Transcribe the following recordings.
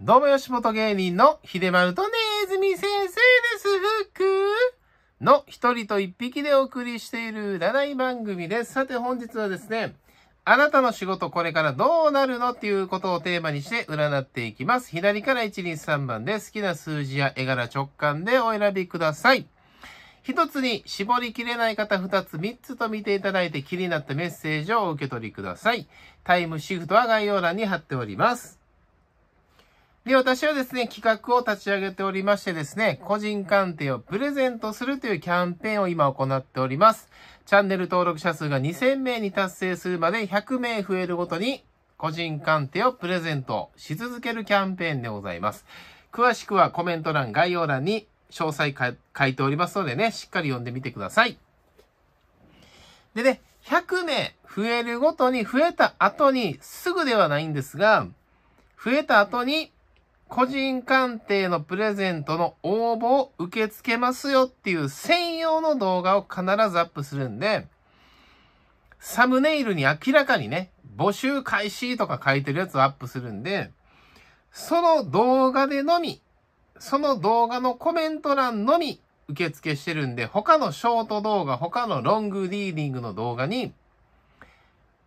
どうも、吉本芸人の、ひでまるとねえずみ先生です、ふの一人と一匹でお送りしている占い番組です。さて、本日はですね、あなたの仕事これからどうなるのっていうことをテーマにして占っていきます。左から123番で好きな数字や絵柄直感でお選びください。一つに絞りきれない方二つ三つと見ていただいて気になったメッセージをお受け取りください。タイムシフトは概要欄に貼っております。で、私はですね、企画を立ち上げておりましてですね、個人鑑定をプレゼントするというキャンペーンを今行っております。チャンネル登録者数が2000名に達成するまで100名増えるごとに、個人鑑定をプレゼントし続けるキャンペーンでございます。詳しくはコメント欄、概要欄に詳細書いておりますのでね、しっかり読んでみてください。でね、100名増えるごとに増えた後に、すぐではないんですが、増えた後に個人鑑定のプレゼントの応募を受け付けますよっていう専用の動画を必ずアップするんで、サムネイルに明らかにね、募集開始とか書いてるやつをアップするんで、その動画でのみ、その動画のコメント欄のみ受付してるんで、他のショート動画、他のロングリーディングの動画に、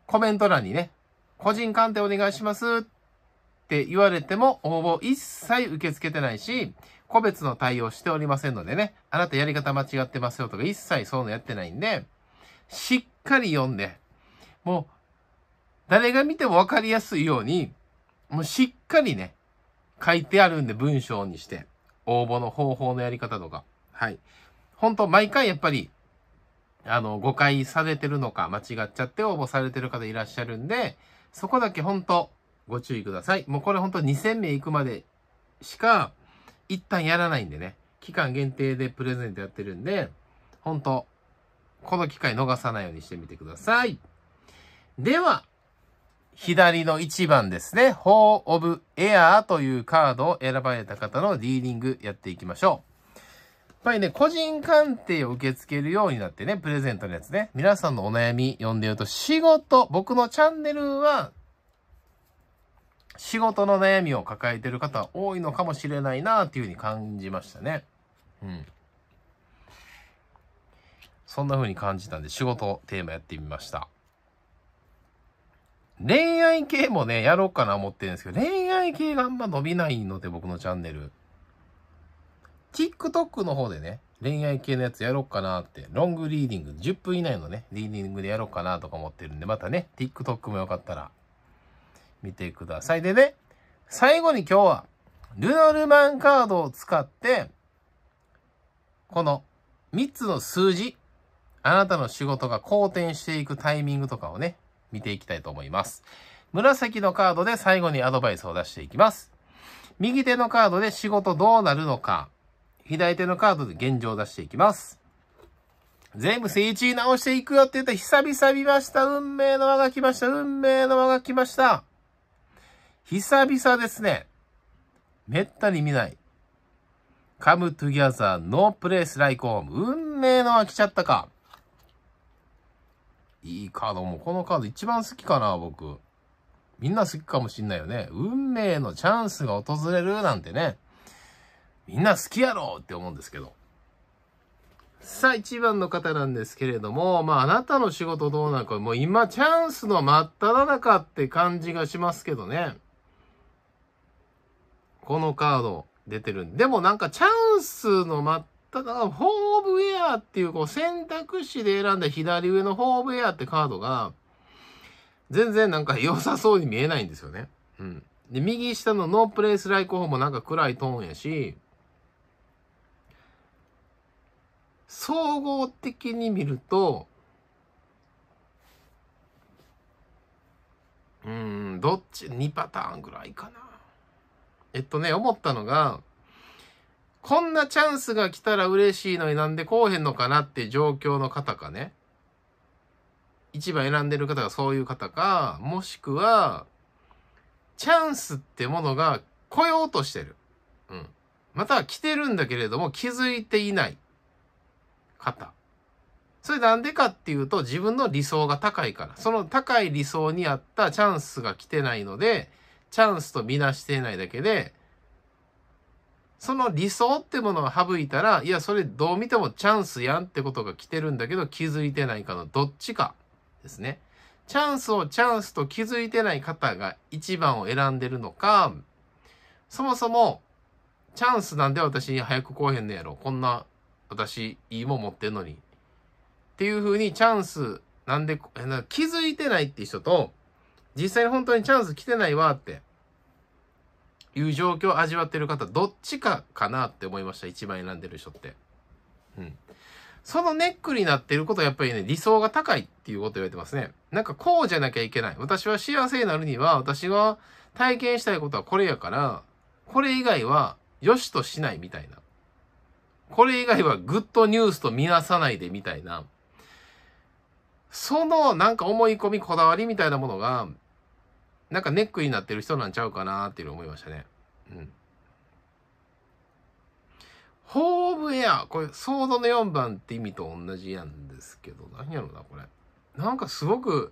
コメント欄にね、個人鑑定お願いしますって言われても応募一切受け付けてないし、個別の対応しておりませんのでね、あなたやり方間違ってますよとか一切そういうのやってないんで、しっかり読んで、もう、誰が見てもわかりやすいように、もうしっかりね、書いてあるんで文章にして、応募の方法のやり方とか、はい。本当毎回やっぱり、あの、誤解されてるのか、間違っちゃって応募されてる方いらっしゃるんで、そこだけ本当ご注意ください。もうこれ本当2000名行くまでしか、一旦やらないんでね。期間限定でプレゼントやってるんで、本当この機会逃さないようにしてみてください。では、左の1番ですね。法オブ・エアーというカードを選ばれた方のディーリングやっていきましょう。やっぱりね、個人鑑定を受け付けるようになってね、プレゼントのやつね。皆さんのお悩み読んでると、仕事、僕のチャンネルは仕事の悩みを抱えてる方多いのかもしれないなっていうふうに感じましたね。うん。そんなふうに感じたんで仕事テーマやってみました。恋愛系もね、やろうかな思ってるんですけど、恋愛系があんま伸びないので僕のチャンネル。TikTok の方でね、恋愛系のやつやろうかなって、ロングリーディング、10分以内のね、リーディングでやろうかなとか思ってるんで、またね、TikTok もよかったら見てください。でね、最後に今日は、ルノルマンカードを使って、この3つの数字、あなたの仕事が好転していくタイミングとかをね、見ていきたいと思います。紫のカードで最後にアドバイスを出していきます。右手のカードで仕事どうなるのか、左手のカードで現状を出していきます。全部整地直していくよって言った久々見ました。運命の輪が来ました。運命の輪が来ました。久々ですね。めったに見ない。Come together, no place like home. 運命のは来ちゃったか。いいカードも、このカード一番好きかな、僕。みんな好きかもしんないよね。運命のチャンスが訪れるなんてね。みんな好きやろって思うんですけど。さあ、1番の方なんですけれども、まあ、あなたの仕事どうなのか、もう今、チャンスの真っ只中って感じがしますけどね。このカード出てるで。もなんかチャンスの真っただ、ホームウェアっていうこう選択肢で選んだ左上のホームウェアってカードが、全然なんか良さそうに見えないんですよね。うん。で、右下のノープレイスライクホーもなんか暗いトーンやし、総合的に見ると、うん、どっち、2パターンぐらいかな。えっとね、思ったのが、こんなチャンスが来たら嬉しいのになんでこうへんのかなって状況の方かね。一番選んでる方がそういう方か、もしくは、チャンスってものが来ようとしてる。うん。または来てるんだけれども気づいていない方。それなんでかっていうと自分の理想が高いから。その高い理想に合ったチャンスが来てないので、チャンスとみなしていないだけで、その理想ってものを省いたら、いや、それどう見てもチャンスやんってことが来てるんだけど気づいてないかのどっちかですね。チャンスをチャンスと気づいてない方が一番を選んでるのか、そもそもチャンスなんで私に早く来へんのやろ。こんな私いいもん持ってんのに。っていうふうにチャンスなんで気づいてないって人と、実際に本当にチャンス来てないわっていう状況を味わってる方、どっちかかなって思いました。一番選んでる人って。うん。そのネックになってることはやっぱりね、理想が高いっていうこと言われてますね。なんかこうじゃなきゃいけない。私は幸せになるには、私が体験したいことはこれやから、これ以外は良しとしないみたいな。これ以外はグッドニュースと見なさないでみたいな。そのなんか思い込みこだわりみたいなものがなんかネックになってる人なんちゃうかなっていう思いましたね。うん。ホームエア。これ、ソードの4番って意味と同じやんですけど、何やろな、これ。なんかすごく、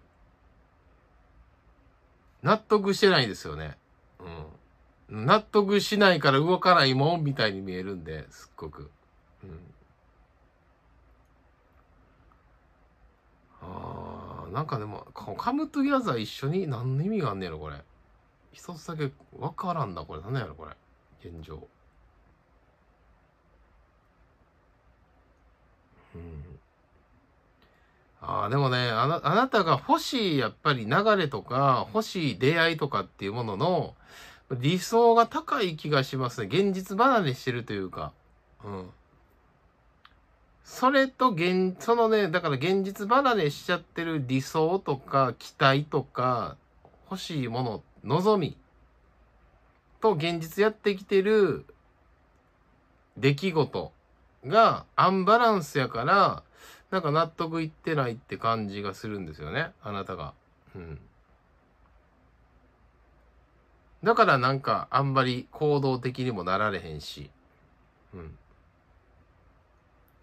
納得してないですよね。うん。納得しないから動かないもんみたいに見えるんで、すっごく。うん。ああ。なんかでも、カムトゥギャザー一緒に何の意味があんねやろ、これ。一つだけわからんな、これ。何やろ、これ。現状。うん。ああ、でもねあな、あなたが欲しい、やっぱり流れとか、欲しい出会いとかっていうものの、理想が高い気がしますね。現実離れしてるというか。うん。それと現、そのね、だから現実離れしちゃってる理想とか期待とか欲しいもの、望みと現実やってきてる出来事がアンバランスやから、なんか納得いってないって感じがするんですよね、あなたが。うん。だからなんかあんまり行動的にもなられへんし。うん。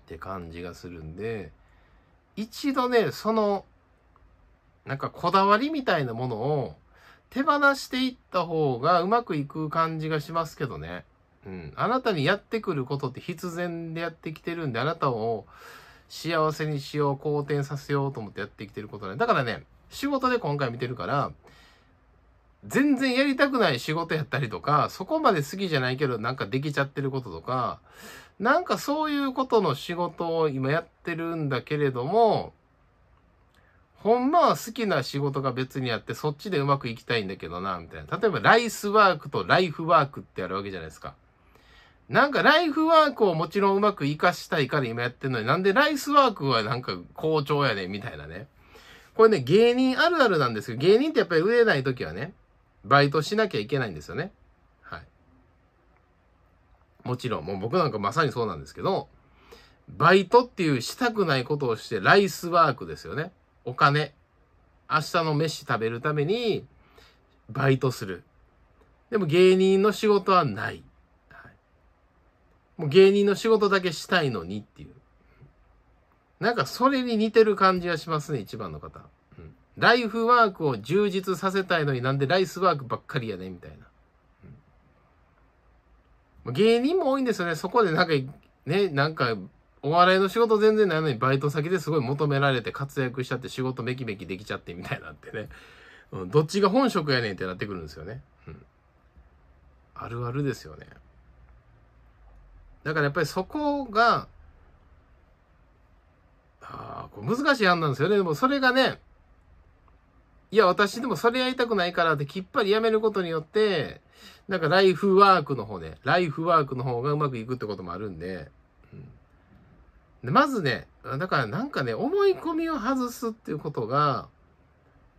って感じがするんで、一度ね、その、なんかこだわりみたいなものを手放していった方がうまくいく感じがしますけどね。うん。あなたにやってくることって必然でやってきてるんで、あなたを幸せにしよう、好転させようと思ってやってきてることね。だからね、仕事で今回見てるから、全然やりたくない仕事やったりとか、そこまで好きじゃないけどなんかできちゃってることとか、なんかそういうことの仕事を今やってるんだけれども、ほんまは好きな仕事が別にあって、そっちでうまくいきたいんだけどな、みたいな。例えばライスワークとライフワークってあるわけじゃないですか。なんかライフワークをもちろんうまく活かしたいから今やってるのに、なんでライスワークはなんか好調やねみたいなね。これね、芸人あるあるなんですけど、芸人ってやっぱり売れない時はね、バイトしなきゃいけないんですよね。もちろん、もう僕なんかまさにそうなんですけど、バイトっていうしたくないことをして、ライスワークですよね。お金。明日の飯食べるために、バイトする。でも芸人の仕事はない。はい、もう芸人の仕事だけしたいのにっていう。なんかそれに似てる感じがしますね、一番の方。うん、ライフワークを充実させたいのになんでライスワークばっかりやねみたいな。芸人も多いんですよね。そこでなんか、ね、なんか、お笑いの仕事全然ないのに、バイト先ですごい求められて活躍しちゃって仕事めきめきできちゃってみたいなってね。うん、どっちが本職やねんってなってくるんですよね。うん。あるあるですよね。だからやっぱりそこが、ああ、これ難しい案なんですよね。でもそれがね、いや、私でもそれやりたくないからってきっぱりやめることによって、なんかライフワークの方ね、ライフワークの方がうまくいくってこともあるんで、うん、まずね、だからなんかね、思い込みを外すっていうことが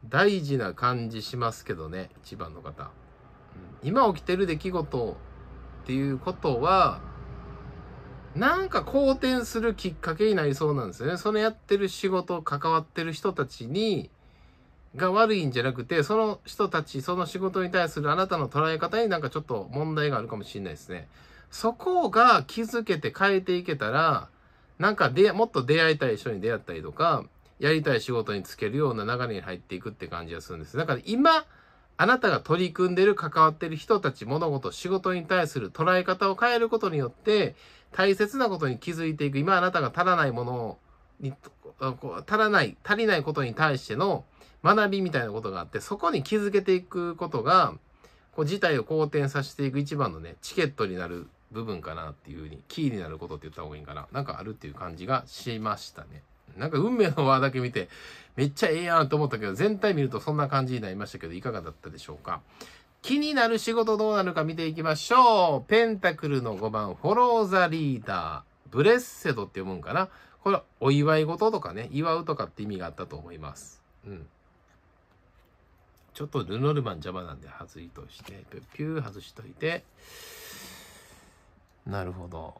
大事な感じしますけどね、一番の方。うん、今起きてる出来事っていうことは、なんか好転するきっかけになりそうなんですよね。そのやってる仕事、関わってる人たちに、が悪いんじゃなくて、その人たち、その仕事に対するあなたの捉え方になんかちょっと問題があるかもしれないですね。そこが気づけて変えていけたら、なんかで、もっと出会いたい人に出会ったりとか、やりたい仕事につけるような流れに入っていくって感じがするんです。だから今、あなたが取り組んでる、関わってる人たち、物事、仕事に対する捉え方を変えることによって、大切なことに気づいていく。今あなたが足らないものに、足らない、足りないことに対しての、学びみたいなことがあって、そこに気づけていくことが、こう事態を好転させていく一番のね、チケットになる部分かなっていうふうに、キーになることって言った方がいいんかな。なんかあるっていう感じがしましたね。なんか運命の輪だけ見て、めっちゃええやんと思ったけど、全体見るとそんな感じになりましたけど、いかがだったでしょうか。気になる仕事どうなるか見ていきましょう。ペンタクルの5番、フォローザリーダー。ブレッセドって読むんかなこれ、お祝い事とかね、祝うとかって意味があったと思います。うん。ちょっとルノルマン邪魔なんで外いとして、ピュッピュー外しといて、なるほど。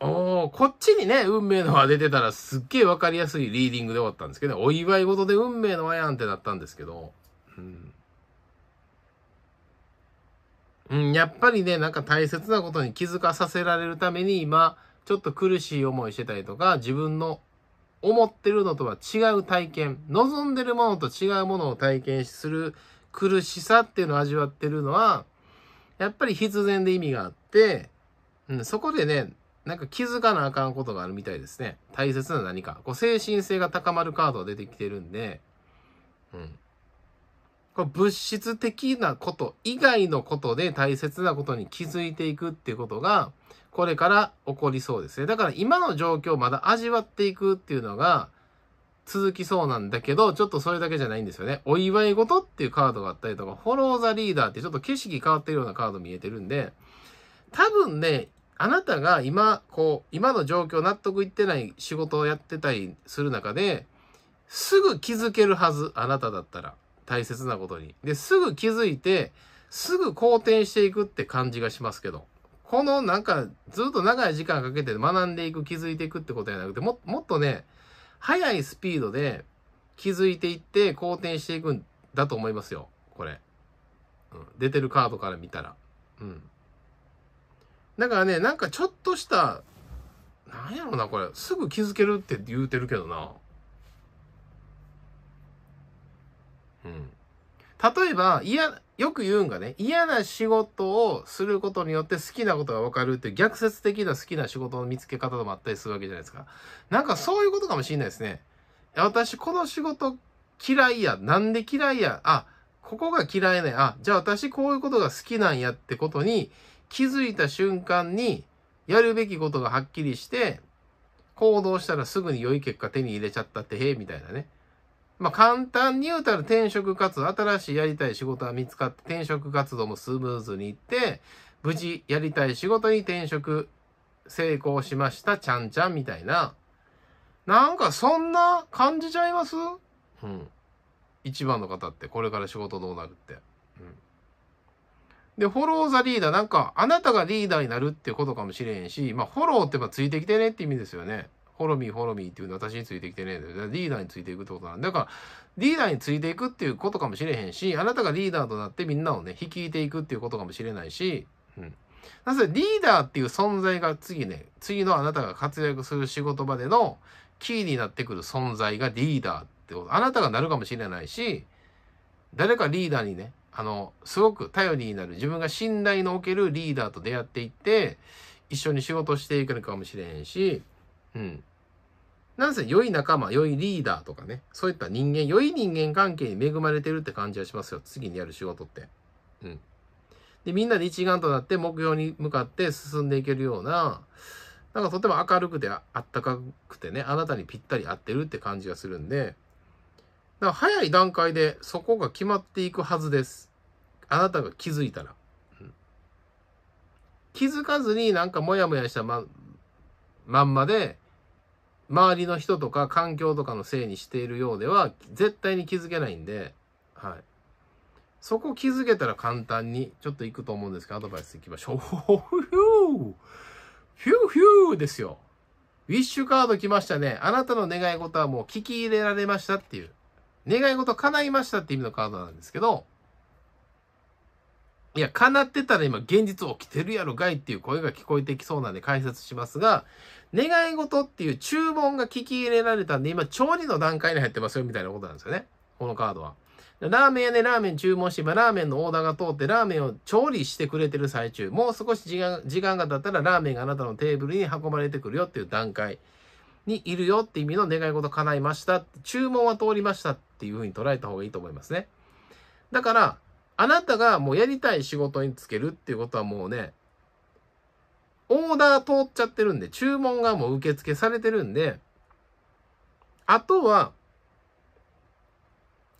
おおこっちにね、運命の輪出てたらすっげえわかりやすいリーディングで終わったんですけど、お祝い事で運命の輪やんってなったんですけど、うん。うん、やっぱりね、なんか大切なことに気づかさせられるために今、ちょっと苦しい思いしてたりとか、自分の思ってるのとは違う体験、望んでるものと違うものを体験する苦しさっていうのを味わってるのは、やっぱり必然で意味があって、うん、そこでね、なんか気づかなあかんことがあるみたいですね。大切な何か。こう精神性が高まるカードが出てきてるんで、うん。これ物質的なこと以外のことで大切なことに気づいていくっていうことが、これから起こりそうですね。だから今の状況をまだ味わっていくっていうのが続きそうなんだけど、ちょっとそれだけじゃないんですよね。お祝い事っていうカードがあったりとか、フォローザリーダーってちょっと景色変わってるようなカード見えてるんで、多分ね、あなたが今、こう、今の状況納得いってない仕事をやってたりする中で、すぐ気づけるはず、あなただったら。大切なことに。で、すぐ気づいて、すぐ好転していくって感じがしますけど。このなんかずっと長い時間かけて学んでいく、気づいていくってことじゃなくて、も、もっとね、速いスピードで気づいていって好転していくんだと思いますよ。これ。うん、出てるカードから見たら。うん。だからね、なんかちょっとした、なんやろな、これ。すぐ気づけるって言うてるけどな。うん。例えば、嫌、よく言うんがね、嫌な仕事をすることによって好きなことがわかるっていう逆説的な好きな仕事の見つけ方ともあったりするわけじゃないですか。なんかそういうことかもしれないですね。私、この仕事嫌いや。なんで嫌いや。あ、ここが嫌いね。あ、じゃあ私こういうことが好きなんやってことに気づいた瞬間に、やるべきことがはっきりして、行動したらすぐに良い結果手に入れちゃったって、へえ、みたいなね。まあ、簡単に言うたら転職活動、新しいやりたい仕事が見つかって、転職活動もスムーズにいって、無事やりたい仕事に転職成功しました、ちゃんちゃんみたいな。なんかそんな感じちゃいますうん。一番の方って、これから仕事どうなるって。うん。で、フォローザリーダー、なんか、あなたがリーダーになるってことかもしれんし、まあ、フォローってばついてきてねって意味ですよね。フォロミー、フォロミーっていうのは私についてきてね。リーダーについていくってことなんだから、リーダーについていくっていうことかもしれへんし、あなたがリーダーとなってみんなをね、率いていくっていうことかもしれないし、うん。なぜリーダーっていう存在が次ね、次のあなたが活躍する仕事場でのキーになってくる存在がリーダーってこと、あなたがなるかもしれないし、誰かリーダーにね、あの、すごく頼りになる、自分が信頼のおけるリーダーと出会っていって、一緒に仕事していくのかもしれへんし、うん。なんせ良い仲間、良いリーダーとかね、そういった人間、良い人間関係に恵まれてるって感じがしますよ。次にやる仕事って。うん。で、みんなで一丸となって目標に向かって進んでいけるような、なんかとても明るくてあったかくてね、あなたにぴったり合ってるって感じがするんで、だから早い段階でそこが決まっていくはずです。あなたが気づいたら。うん、気づかずになんかモヤモヤしたままんまで、周りの人とか環境とかのせいにしているようでは絶対に気づけないんで、はい。そこ気づけたら簡単に、ちょっといくと思うんですけど、アドバイスいきましょう。フ ューフューフューですよ。ウィッシュカード来ましたね。あなたの願い事はもう聞き入れられましたっていう。願い事叶いましたって意味のカードなんですけど、いや、叶ってたら今現実起きてるやろがいっていう声が聞こえてきそうなんで解説しますが、願い事っていう注文が聞き入れられたんで、今調理の段階に入ってますよみたいなことなんですよね。このカードは。ラーメン屋でラーメン注文して、今ラーメンのオーダーが通って、ラーメンを調理してくれてる最中、もう少し時間時間が経ったらラーメンがあなたのテーブルに運ばれてくるよっていう段階にいるよって意味の願い事叶いました。注文は通りましたっていうふうに捉えた方がいいと思いますね。だから、あなたがもうやりたい仕事につけるっていうことはもうね、オーダー通っちゃってるんで、注文がもう受付されてるんで、あとは、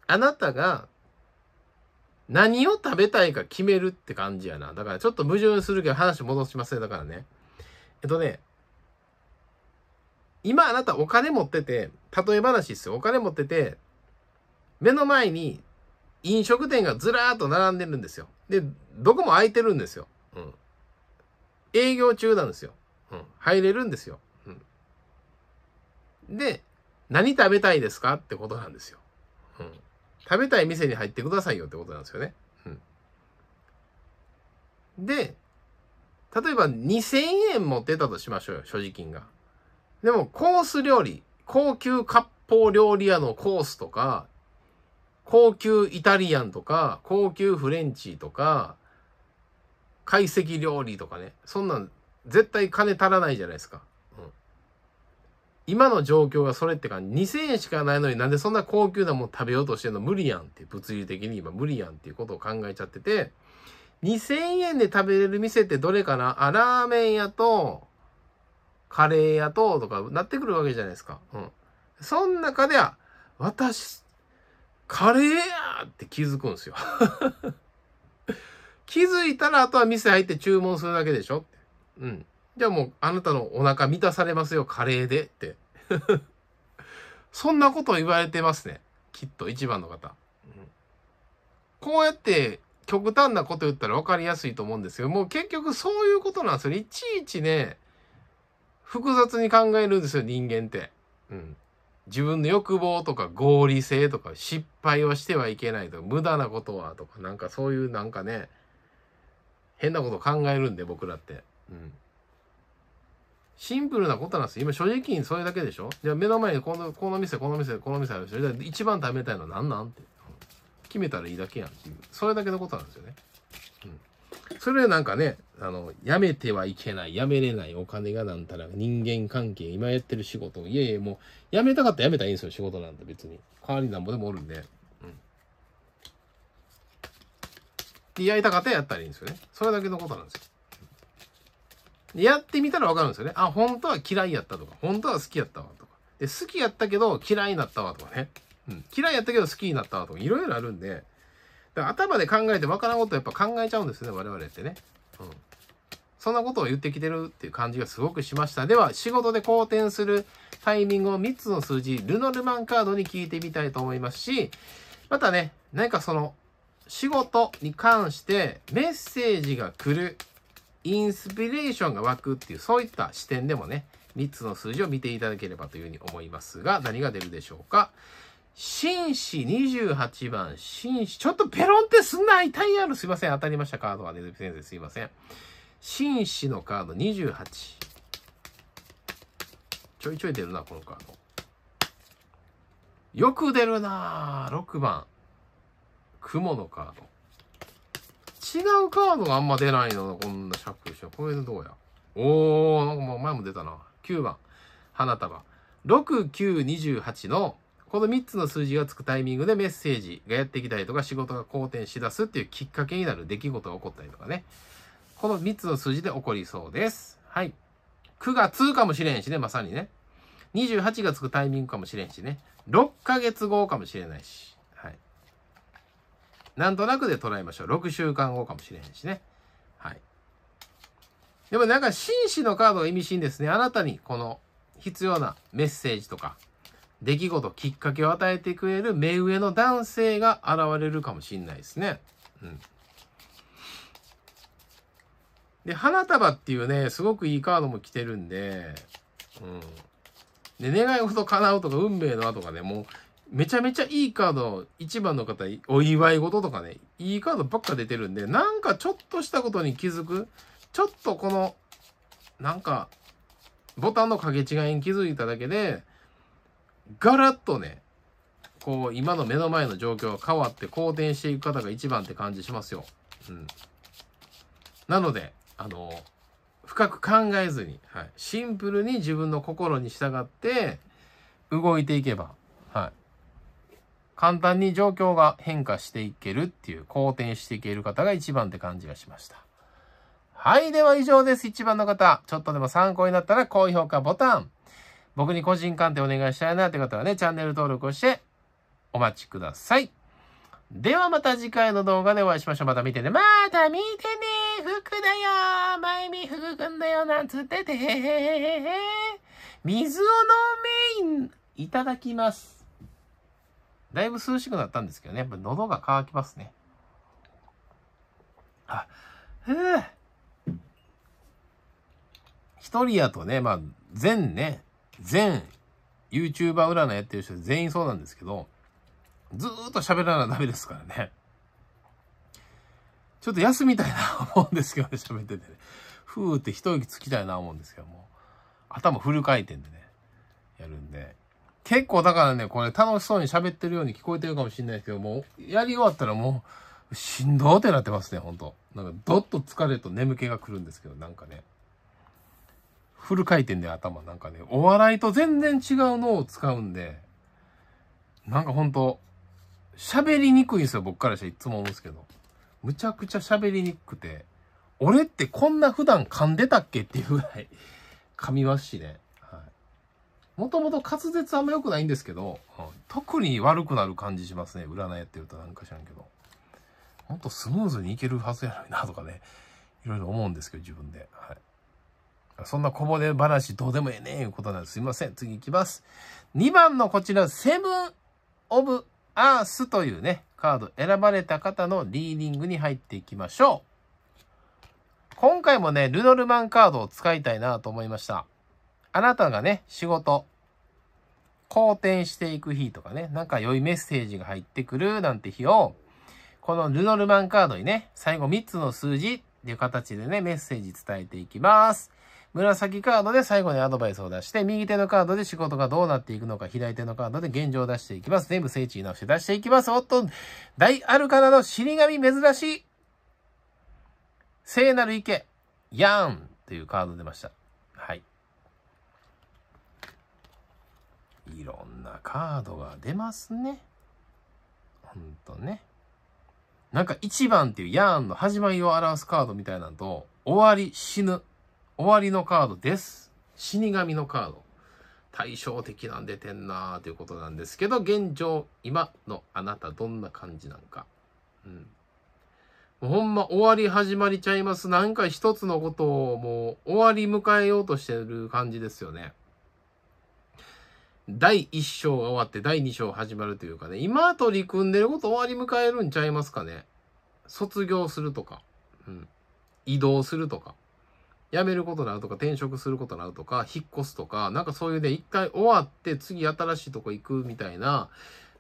あなたが何を食べたいか決めるって感じやな。だからちょっと矛盾するけど話戻しますね。だからね。えっとね、今あなたお金持ってて、例え話ですよ。お金持ってて、目の前に飲食店がずらーっと並んでるんですよ。で、どこも空いてるんですよ。うん。営業中なんですよ。うん。入れるんですよ。うん。で、何食べたいですかってことなんですよ。うん。食べたい店に入ってくださいよってことなんですよね。うん。で、例えば2000円持ってたとしましょうよ、所持金が。でもコース料理、高級割烹料理屋のコースとか、高級イタリアンとか、高級フレンチとか、懐石料理とかね。そんなん絶対金足らないじゃないですか。うん、今の状況がそれってか、2000円しかないのになんでそんな高級なもん食べようとしてんの無理やんって、物理的に今無理やんっていうことを考えちゃってて、2000円で食べれる店ってどれかなあ、ラーメン屋と、カレー屋と、とかなってくるわけじゃないですか。うん。そん中では、私カレーやって気づくんですよ 気づいたら、あとは店入って注文するだけでしょうん。じゃあもう、あなたのお腹満たされますよ、カレーでって そんなこと言われてますね。きっと、一番の方。うん、こうやって、極端なこと言ったら分かりやすいと思うんですけど、もう結局そういうことなんですよね。いちいちね、複雑に考えるんですよ、人間って。うん。自分の欲望とか合理性とか失敗はしてはいけないとか無駄なことはとかなんかそういうなんかね変なこと考えるんで僕らって、うん、シンプルなことなんですよ今正直にそれだけでしょじゃあ目の前にこのこの店この店この店あるでしょじゃあ一番食べたいのは何なんって決めたらいいだけやんっていうそれだけのことなんですよね。それはなんかね、あの、やめてはいけない、やめれない、お金がなんたら、人間関係、今やってる仕事、いえいえ、もう、やめたかったらやめたらいいんですよ、仕事なんて別に。代わりなんぼでもおるんで。うん。で、やりたかったらやったらいいんですよね。それだけのことなんですよ。で、やってみたらわかるんですよね。あ、本当は嫌いやったとか、本当は好きやったわとか。で、好きやったけど嫌いになったわとかね。うん。嫌いやったけど好きになったわとか、いろいろあるんで、ら頭で考えてわからんことやっぱ考えちゃうんですね、我々ってね。うん。そんなことを言ってきてるっていう感じがすごくしました。では、仕事で好転するタイミングを3つの数字、ルノルマンカードに聞いてみたいと思いますし、またね、何かその、仕事に関してメッセージが来る、インスピレーションが湧くっていう、そういった視点でもね、3つの数字を見ていただければというふうに思いますが、何が出るでしょうか。紳士28番、紳士、ちょっとペロンってすんな、痛いやろ。すいません、当たりました、カードはねずみ先生、すいません。紳士のカード28。ちょいちょい出るな、このカード。よく出るな6番。雲のカード。違うカードがあんま出ないのこんなシャッフルしてこれでどうやおーなんかもう前も出たな9番花束6928のこの3つの数字がつくタイミングでメッセージがやってきたりとか仕事が好転しだすっていうきっかけになる出来事が起こったりとかね。この3つの数字で起こりそうです。はい。9月かもしれんしね、まさにね。28がつくタイミングかもしれんしね。6ヶ月後かもしれないし。はい。なんとなくで捉えましょう。6週間後かもしれへんしね。はい。でもなんか紳士のカードが意味深ですね。あなたにこの必要なメッセージとか出来事、きっかけを与えてくれる目上の男性が現れるかもしんないですね。うん。で、花束っていうね、すごくいいカードも来てるんで、うん。で、願い事叶うとか、運命の跡とかね、もう、めちゃめちゃいいカード、1番の方、お祝い事とかね、いいカードばっか出てるんで、なんかちょっとしたことに気づく、ちょっとこの、なんか、ボタンの掛け違いに気づいただけで、ガラッとね、こう、今の目の前の状況が変わって、好転していく方が一番って感じしますよ。うん。なので、あの、深く考えずに、はい、シンプルに自分の心に従って動いていけば、はい、簡単に状況が変化していけるっていう、好転していける方が一番って感じがしました。はい、では以上です。一番の方、ちょっとでも参考になったら高評価ボタン。僕に個人鑑定お願いしたいなって方はね、チャンネル登録をしてお待ちください。ではまた次回の動画でお会いしましょう。また見てね。また見てね服だよまゆみ服くんだよなんつってて水を飲めいただきます。だいぶ涼しくなったんですけどね。やっぱ喉が渇きますね。あ、ふぅ。一人やとね、まあ、全ね、全 YouTuber 占いやってる人全員そうなんですけど、ずーっと喋らなダメですからね。ちょっと休みたいな思うんですけどね、喋っててね。ふーって一息つきたいな思うんですけども。頭フル回転でね、やるんで。結構だからね、これ楽しそうに喋ってるように聞こえてるかもしれないですけども、やり終わったらもう、しんどーってなってますね、ほんと。なんか、どっと疲れと眠気が来るんですけど、なんかね。フル回転で頭なんかね、お笑いと全然違うのを使うんで、なんかほんと、喋りにくいんですよ、僕からしたらいつも思うんですけど。むちゃくちゃ喋りにくくて、俺ってこんな普段噛んでたっけっていうぐらい 噛みますしね。はい。もともと滑舌あんま良くないんですけど、うん、特に悪くなる感じしますね。占いやってるとなんか知らんけど。もっとスムーズにいけるはずやろなとかね、いろいろ思うんですけど、自分で。はい。そんなこぼれ話どうでもええねいうことなんです。すいません。次行きます。2番のこちら、セブン・オブ・アースというね、カード選ばれた方のリーディングに入っていきましょう。今回もね、ルノルマンカードを使いたいなと思いました。あなたがね、仕事、好転していく日とかね、なんか良いメッセージが入ってくるなんて日を、このルノルマンカードにね、最後3つの数字っていう形でね、メッセージ伝えていきます。紫カードで最後にアドバイスを出して、右手のカードで仕事がどうなっていくのか、左手のカードで現状を出していきます。全部聖地に直して出していきます。おっと、大アルカナの死神珍しい聖なる池、ヤーンというカード出ました。はい。いろんなカードが出ますね。ほんとね。なんか1番っていうヤーンの始まりを表すカードみたいなのと、終わり、死ぬ、終わりのカードです。死神のカード。対照的なんでてんなーということなんですけど、現状、今のあなたどんな感じなんか。うん。もうほんま終わり始まりちゃいます。なんか一つのことをもう終わり迎えようとしてる感じですよね。第1章が終わって第2章始まるというかね、今取り組んでること終わり迎えるんちゃいますかね。卒業するとか、うん。移動するとか。辞めることになるとか、転職することになるとか、引っ越すとか、なんかそういうね、一回終わって次新しいとこ行くみたいな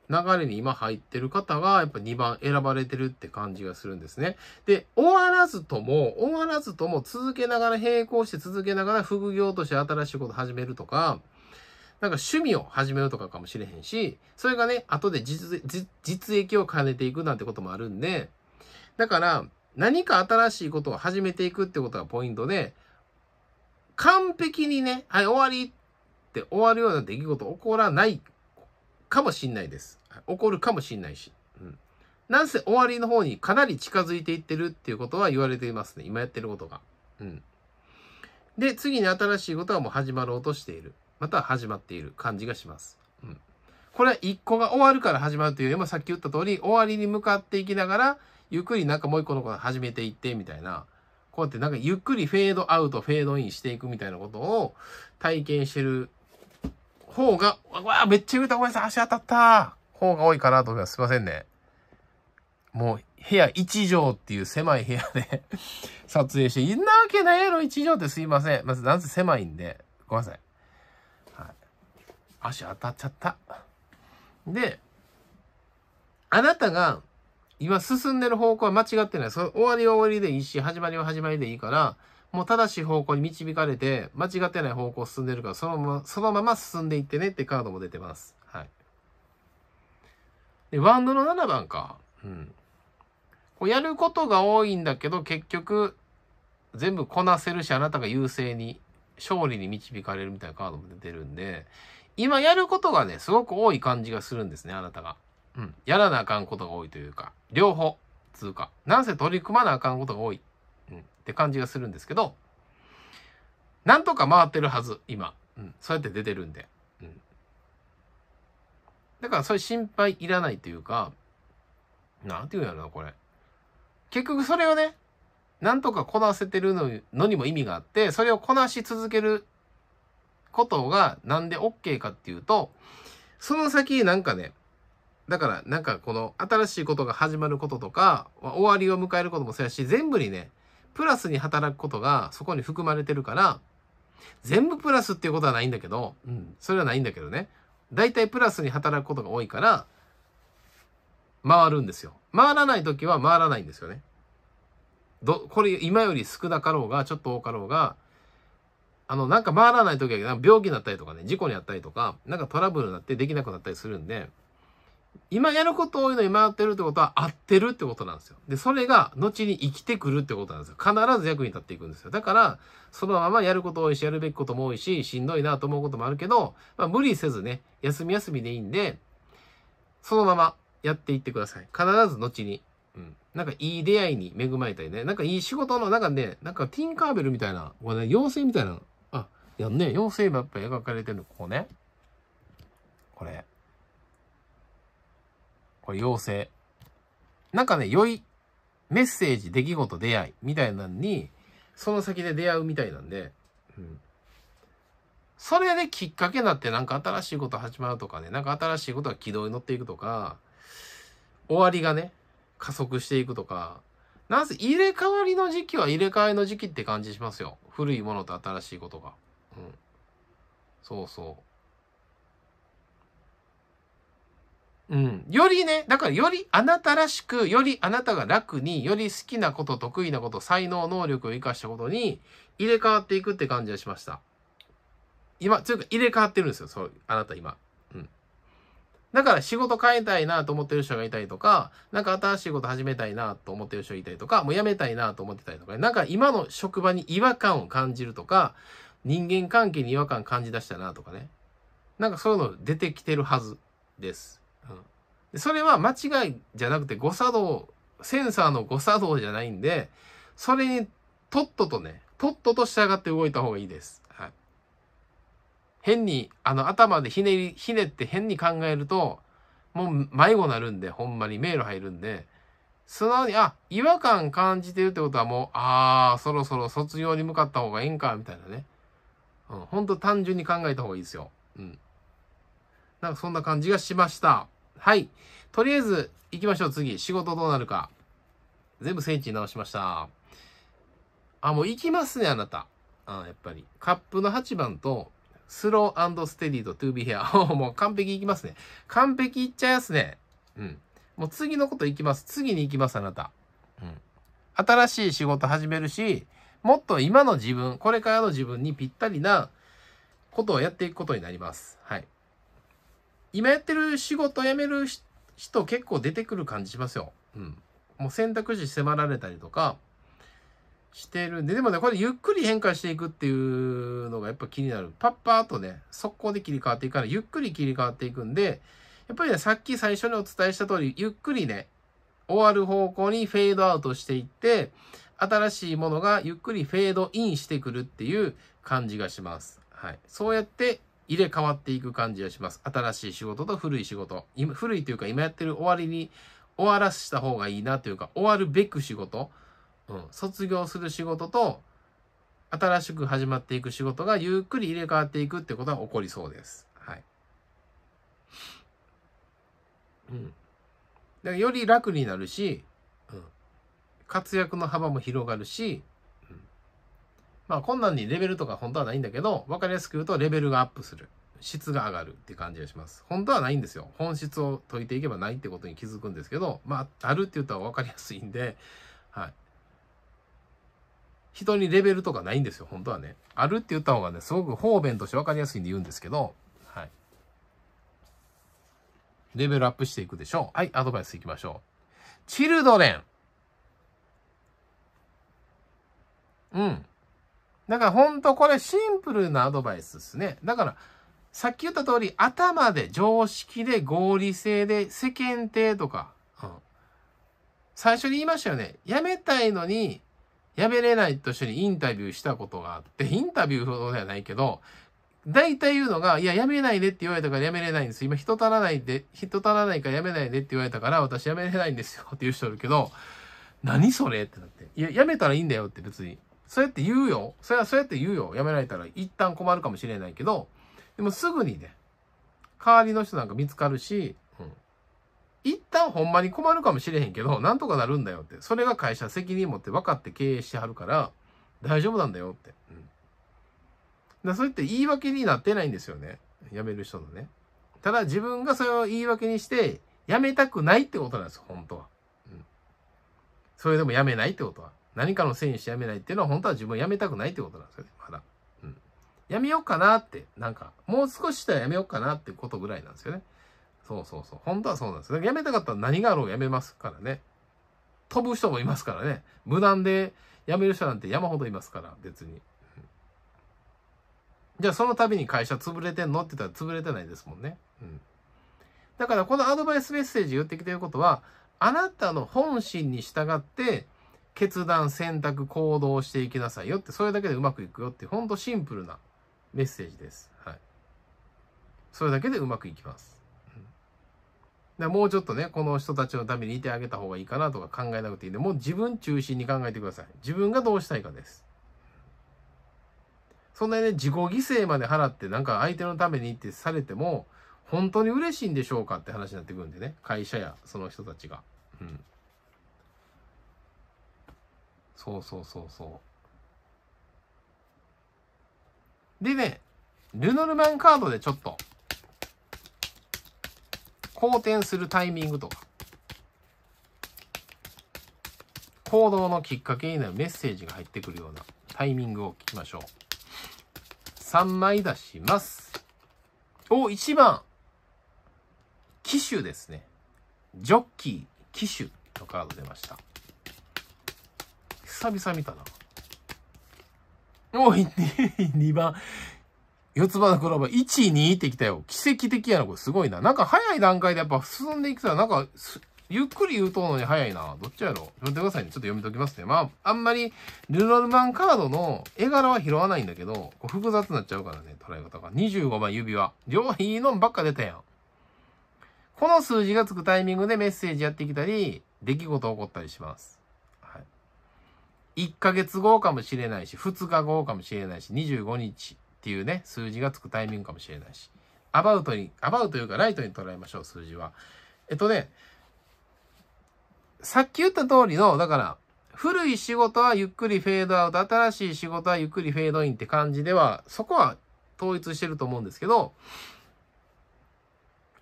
流れに今入ってる方が、やっぱ2番選ばれてるって感じがするんですね。で、終わらずとも、終わらずとも続けながら並行して続けながら副業として新しいこと始めるとか、なんか趣味を始めるとかかもしれへんし、それがね、後で実益を兼ねていくなんてこともあるんで、だから、何か新しいことを始めていくってことがポイントで、完璧にね、はい、終わりって終わるような出来事起こらないかもしんないです。起こるかもしんないし。うん。なんせ終わりの方にかなり近づいていってるっていうことは言われていますね。今やってることが。うん。で、次に新しいことはもう始まろうとしている。また始まっている感じがします。うん。これは1個が終わるから始まるというよりもさっき言った通り終わりに向かっていきながらゆっくりなんかもう1個のこと始めていってみたいなこうやってなんかゆっくりフェードアウト、フェードインしていくみたいなことを体験してる方が、わあめっちゃ言うた、ごめんなさい、足当たった方が多いかなと思います。すいませんね。もう部屋1畳っていう狭い部屋で 撮影して、いんなわけないやろ、1畳ってすいません。まず、なんせ狭いんで、ごめんなさい。はい、足当たっちゃった。で、あなたが今進んでる方向は間違ってない。そ終わりは終わりでいいし、始まりは始まりでいいから、もう正しい方向に導かれて、間違ってない方向進んでるから、そのまま、そのまま進んでいってねってカードも出てます。はい。で、ワンドの7番か。うん。こうやることが多いんだけど、結局、全部こなせるし、あなたが優勢に、勝利に導かれるみたいなカードも出てるんで、今やることがね、すごく多い感じがするんですね、あなたが。うん、やらなあかんことが多いというか、両方、つうか、なんせ取り組まなあかんことが多い、うん、って感じがするんですけど、なんとか回ってるはず、今。うん、そうやって出てるんで。うん。だから、そういう心配いらないというか、なんて言うんやろな、これ。結局それをね、なんとかこなせてるのにも意味があって、それをこなし続けることがなんで OK かっていうと、その先なんかね、だからなんかこの新しいことが始まることとか、終わりを迎えることもそうやし、全部にね、プラスに働くことがそこに含まれてるから、全部プラスっていうことはないんだけど、うん、それはないんだけどね。大体プラスに働くことが多いから、回るんですよ。回らない時は回らないんですよね。ど、これ今より少なかろうが、ちょっと多かろうが、あの、なんか回らない時は、病気になったりとかね、事故にあったりとか、なんかトラブルになってできなくなったりするんで、今やること多いのに迷ってるってことは合ってるってことなんですよ。で、それが後に生きてくるってことなんですよ。必ず役に立っていくんですよ。だから、そのままやること多いし、やるべきことも多いし、しんどいなと思うこともあるけど、まあ、無理せずね、休み休みでいいんで、そのままやっていってください。必ず後に。うん。なんかいい出会いに恵まれたりね。なんかいい仕事の、なんかね、なんかティンカーベルみたいな、これね、妖精みたいな、あ、やんね、妖精ばやっぱ描かれてるの、ここね。これ。これ妖精。なんかね、良いメッセージ、出来事、出会いみたいなのに、その先で出会うみたいなんで、うん。それできっかけになってなんか新しいこと始まるとかね、なんか新しいことが軌道に乗っていくとか、終わりがね、加速していくとか、なぜ入れ替わりの時期は入れ替えの時期って感じしますよ。古いものと新しいことが。うん。そうそう。うん。よりね、だからよりあなたらしく、よりあなたが楽に、より好きなこと、得意なこと、才能、能力を生かしたことに入れ替わっていくって感じがしました。今、というか入れ替わってるんですよ、そう、あなた今。うん。だから仕事変えたいなと思ってる人がいたりとか、なんか新しいこと始めたいなと思ってる人がいたりとか、もう辞めたいなと思ってたりとか、ね、なんか今の職場に違和感を感じるとか、人間関係に違和感感じ出したなとかね。なんかそういうの出てきてるはずです。うん、それは間違いじゃなくて誤作動、センサーの誤作動じゃないんで、それにとっととね、とっとと従って動いた方がいいです。はい。変に、あの、頭でひねり、ひねって変に考えると、もう迷子なるんで、ほんまに迷路入るんで、素直に、あ、違和感感じてるってことはもう、ああ、そろそろ卒業に向かった方がええんか、みたいなね。うん、ほんと単純に考えた方がいいですよ。うん。なんかそんな感じがしました。はい。とりあえず、行きましょう、次。仕事どうなるか。全部センチに直しました。あ、もう行きますね、あなた。あやっぱり。カップの8番と、スローステディとトゥービーヘア。もう完璧いきますね。完璧いっちゃいますね。うん。もう次のこと行きます。次に行きます、あなた。うん。新しい仕事始めるし、もっと今の自分、これからの自分にぴったりなことをやっていくことになります。はい。今やってる仕事辞める人結構出てくる感じしますよ。うん。もう選択肢迫られたりとかしてるんで、でもね、これゆっくり変化していくっていうのがやっぱ気になる。パッパーとね、速攻で切り替わっていくから、ゆっくり切り替わっていくんで、やっぱりね、さっき最初にお伝えした通り、ゆっくりね、終わる方向にフェードアウトしていって、新しいものがゆっくりフェードインしてくるっていう感じがします。はい。そうやって入れ替わっていく感じがします。新しい仕事と古い仕事。今古いというか今やってる終わりに終わらせた方がいいなというか、終わるべく仕事。うん。卒業する仕事と、新しく始まっていく仕事がゆっくり入れ替わっていくってことは起こりそうです。はい。うん。だからより楽になるし、うん。活躍の幅も広がるし、まあ、こんなんにレベルとか本当はないんだけど、わかりやすく言うとレベルがアップする。質が上がるって感じがします。本当はないんですよ。本質を解いていけばないってことに気づくんですけど、まあ、あるって言ったらわかりやすいんで、はい。人にレベルとかないんですよ、本当はね。あるって言った方がね、すごく方便としてわかりやすいんで言うんですけど、はい。レベルアップしていくでしょう。はい、アドバイスいきましょう。チルドレン。うん。だから本当これシンプルなアドバイスですね。だから、さっき言った通り、頭で、常識で、合理性で、世間体とか、うん、最初に言いましたよね。辞めたいのに、辞めれないと一緒にインタビューしたことがあって、インタビューほどではないけど、大体言うのが、いや、辞めないでって言われたから辞めれないんです。今、人足らないで、人足らないから辞めないでって言われたから、私辞めれないんですよって言う人いるけど、何それってなって。いや、辞めたらいいんだよって別に。そうやって言うよ。それはそうやって言うよ。やめられたら一旦困るかもしれないけど、でもすぐにね、代わりの人なんか見つかるし、うん。一旦ほんまに困るかもしれへんけど、なんとかなるんだよって。それが会社責任持って分かって経営してはるから、大丈夫なんだよって。うん。だそうやって言い訳になってないんですよね。辞める人のね。ただ自分がそれを言い訳にして、辞めたくないってことなんですよ、本当は。うん。それでも辞めないってことは。何かのせいにして辞めないっていうのは本当は自分辞めたくないってことなんですよね、まだ。うん。辞めようかなって、なんか、もう少ししたら辞めようかなってことぐらいなんですよね。そうそうそう。本当はそうなんですよ。辞めたかったら何があろう辞めますからね。飛ぶ人もいますからね。無断で辞める人なんて山ほどいますから、別に。うん、じゃあその度に会社潰れてんのって言ったら潰れてないですもんね。うん。だからこのアドバイスメッセージ言ってきてることは、あなたの本心に従って決断、選択、行動していきなさいよって、それだけでうまくいくよって、ほんとシンプルなメッセージです。はい。それだけでうまくいきます。うん、もうちょっとね、この人たちのためにいてあげた方がいいかなとか考えなくていいんで、もう自分中心に考えてください。自分がどうしたいかです。そんなにね、自己犠牲まで払ってなんか相手のためにってされても、本当に嬉しいんでしょうかって話になってくるんでね、会社やその人たちが。うんそうそうそうそう。でね、ルノルマンカードでちょっと、好転するタイミングとか、行動のきっかけになるメッセージが入ってくるようなタイミングを聞きましょう。3枚出します。お、1番。騎手ですね。ジョッキー、騎手のカード出ました。久々見たな。もう、2番。四つ葉のクローバー、1、2ってきたよ。奇跡的やな、これすごいな。なんか早い段階でやっぱ進んでいくとなんか、ゆっくり言うとうのに早いな。どっちやろちょっとくださいね。ちょっと読みときますね。まあ、あんまり、ルノルマンカードの絵柄は拾わないんだけど、こう複雑になっちゃうからね、捉え方が。25番指輪。両方いいのばっか出たやん。この数字がつくタイミングでメッセージやってきたり、出来事起こったりします。1ヶ月後かもしれないし、2日後かもしれないし、25日っていうね、数字がつくタイミングかもしれないし、アバウトに、アバウトというかライトに捉えましょう、数字は。えっとね、さっき言った通りの、だから、古い仕事はゆっくりフェードアウト、新しい仕事はゆっくりフェードインって感じでは、そこは統一してると思うんですけど、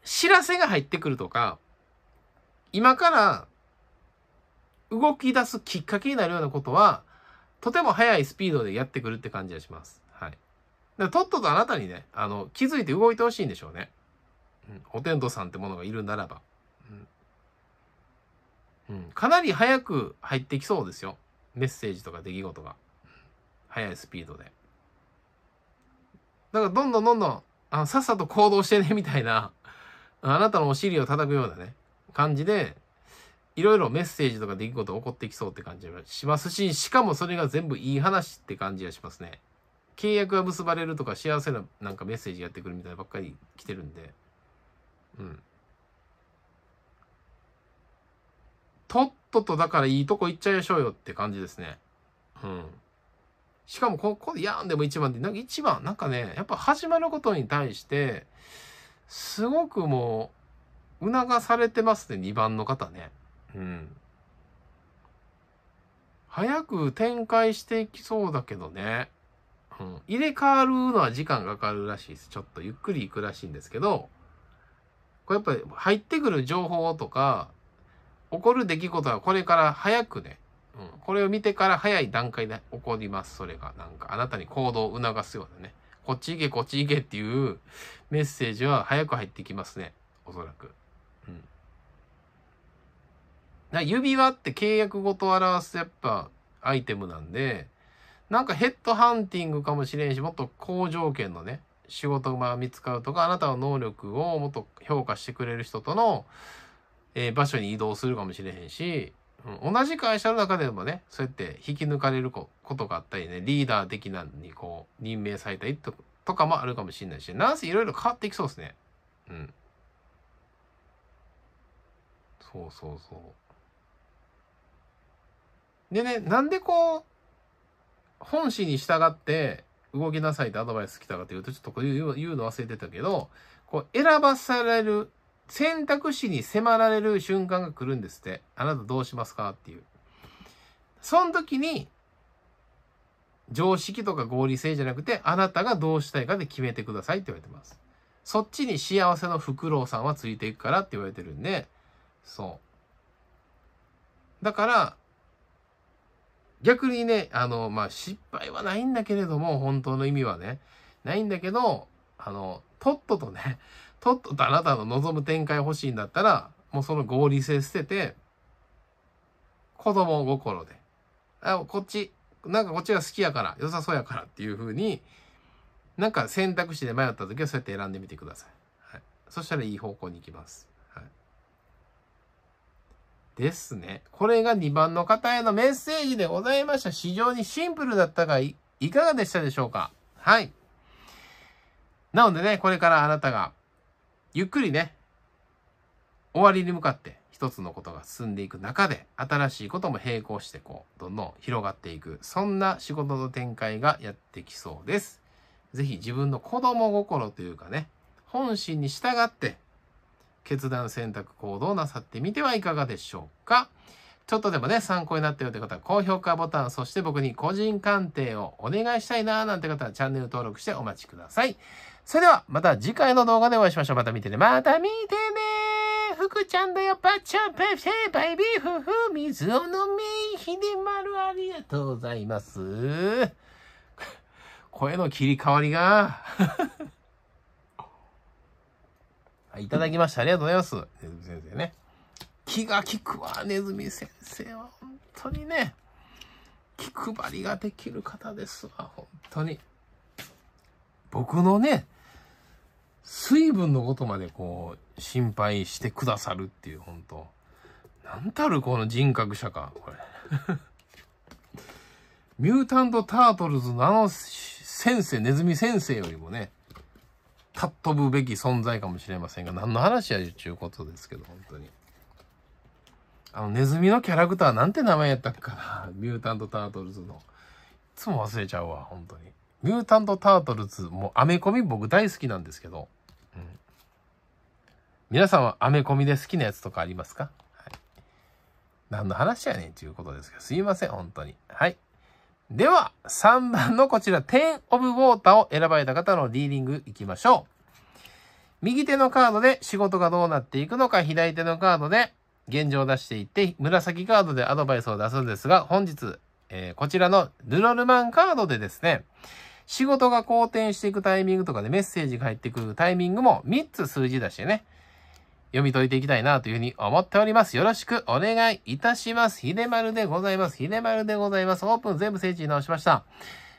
知らせが入ってくるとか、今から動き出すきっかけになるようなことは、とても速いスピードでやってくるって感じがします。はい。とっととあなたにね、あの、気づいて動いてほしいんでしょうね。うん。お天道さんってものがいるならば。うん。うん。かなり早く入ってきそうですよ。メッセージとか出来事が。速いスピードで。だからどんどんどんどん、あさっさと行動してね、みたいな、あなたのお尻を叩くようなね、感じで、いろいろメッセージとか出来事起こってきそうって感じがしますし、しかもそれが全部いい話って感じがしますね。契約が結ばれるとか幸せななんかメッセージやってくるみたいなばっかり来てるんで。うん。とっととだからいいとこ行っちゃいましょうよって感じですね。うん。しかもここでやんでも一番で、なんか一番、なんかね、やっぱ始まることに対して、すごくもう、促されてますね、2番の方ね。うん。早く展開していきそうだけどね。うん。入れ替わるのは時間がかかるらしいです。ちょっとゆっくりいくらしいんですけど、これやっぱり入ってくる情報とか、起こる出来事はこれから早くね、うん、これを見てから早い段階で起こります。それが。なんか、あなたに行動を促すようなね。こっち行け、こっち行けっていうメッセージは早く入ってきますね。おそらく。な指輪って契約ごと表すやっぱアイテムなんで、なんかヘッドハンティングかもしれんし、もっと好条件のね、仕事が見つかるとか、あなたの能力をもっと評価してくれる人との、えー、場所に移動するかもしれへんし、うん、同じ会社の中でもね、そうやって引き抜かれることがあったりね、リーダー的なにこう、任命されたりととかもあるかもしれないし、なんせいろいろ変わっていきそうですね。うん。そうそうそう。でね、なんでこう、本心に従って動きなさいってアドバイス来たかというと、ちょっとこう言うの忘れてたけど、こう、選ばされる、選択肢に迫られる瞬間が来るんですって。あなたどうしますかっていう。その時に、常識とか合理性じゃなくて、あなたがどうしたいかで決めてくださいって言われてます。そっちに幸せのフクロウさんはついていくからって言われてるんで、そう。だから、逆にね、あの、まあ、失敗はないんだけれども、本当の意味はね、ないんだけど、あの、とっととね、とっととあなたの望む展開欲しいんだったら、もうその合理性捨てて、子供心で、あ、こっち、なんかこっちが好きやから、良さそうやからっていう風に、なんか選択肢で迷った時はそうやって選んでみてください。はい、そしたらいい方向に行きます。ですね。これが2番の方へのメッセージでございました。非常にシンプルだったがい、いかがでしたでしょうかはい。なのでね、これからあなたが、ゆっくりね、終わりに向かって一つのことが進んでいく中で、新しいことも並行してこう、どんどん広がっていく、そんな仕事の展開がやってきそうです。ぜひ自分の子供心というかね、本心に従って決断選択行動をなさってみてはいかがでしょうかちょっとでもね、参考になったよって方は高評価ボタン、そして僕に個人鑑定をお願いしたいなーなんて方はチャンネル登録してお待ちください。それでは、また次回の動画でお会いしましょう。また見てね。また見てね福ちゃんだよ、ばっちゃん、ペプシェ、バイビー、ふふ、水を飲み、ひでまる、ありがとうございます。声の切り替わりが。いただきました。ありがとうございます。ネズミ先生ね。気が利くわ、ネズミ先生は。本当にね、気配りができる方ですわ、本当に。僕のね、水分のことまでこう、心配してくださるっていう、本当なんたるこの人格者か、これ。ミュータント・タートルズのあの先生、ネズミ先生よりもね、たっ飛ぶべき存在かもしれませんが、何の話やちゅうことですけど、本当に。あの、ネズミのキャラクターなんて名前やったっかなミュータント・タートルズの。いつも忘れちゃうわ、本当に。ミュータント・タートルズ、もうアメコミ僕大好きなんですけど。うん、皆さんはアメコミで好きなやつとかありますか、はい、何の話やねんっていうことですけど、すいません、本当に。はい。では、3番のこちら、10オブ・ウォーターを選ばれた方のリーディングいきましょう。右手のカードで仕事がどうなっていくのか、左手のカードで現状を出していって、紫カードでアドバイスを出すんですが、本日、えー、こちらのルノルマンカードでですね、仕事が好転していくタイミングとかでメッセージが入ってくるタイミングも3つ数字出してね、読み解いていきたいなというふうに思っております。よろしくお願いいたします。ひでまるでございます。ひでまるでございます。オープン全部整地に直しました。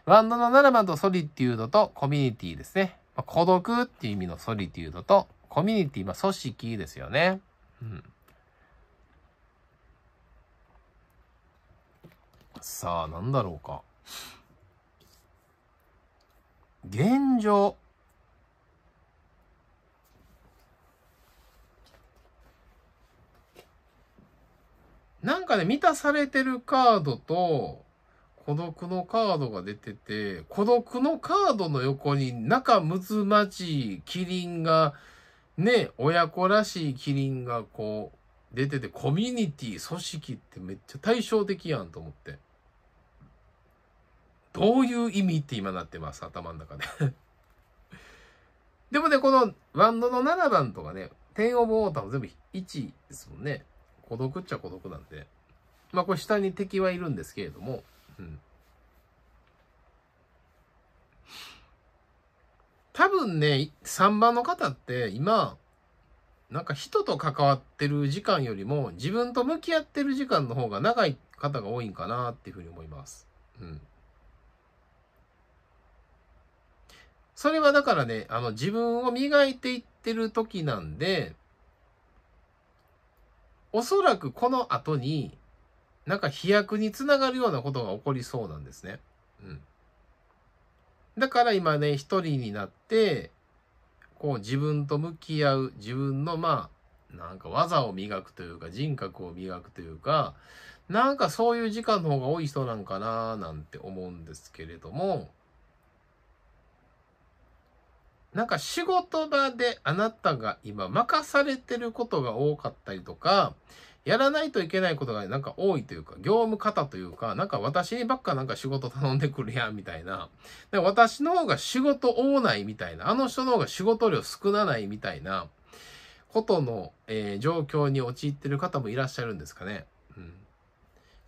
ワンドの7番とソリティュードとコミュニティですね。まあ、孤独っていう意味のソリティュードとコミュニティ、まあ、組織ですよね。うん。さあ、なんだろうか。現状。なんかね、満たされてるカードと、孤独のカードが出てて、孤独のカードの横に仲つまじいキリンが、ね、親子らしいキリンがこう、出てて、コミュニティ、組織ってめっちゃ対照的やんと思って。どういう意味って今なってます、頭の中ででもね、このバンドの7番とかね、10オブウォーターも全部1ですもんね。孤独っちゃ孤独なんで。まあこれ下に敵はいるんですけれども、うん。多分ね、3番の方って今、なんか人と関わってる時間よりも自分と向き合ってる時間の方が長い方が多いんかなっていうふうに思います。うん。それはだからね、あの自分を磨いていってる時なんで、おそらくこの後に、なんか飛躍につながるようなことが起こりそうなんですね。うん。だから今ね、一人になって、こう自分と向き合う、自分のまあ、なんか技を磨くというか、人格を磨くというか、なんかそういう時間の方が多い人なんかななんて思うんですけれども、なんか仕事場であなたが今任されてることが多かったりとか、やらないといけないことがなんか多いというか、業務方というか、なんか私にばっかなんか仕事頼んでくるやんみたいな。で私の方が仕事多ないみたいな。あの人の方が仕事量少なないみたいなことの、えー、状況に陥ってる方もいらっしゃるんですかね。うん、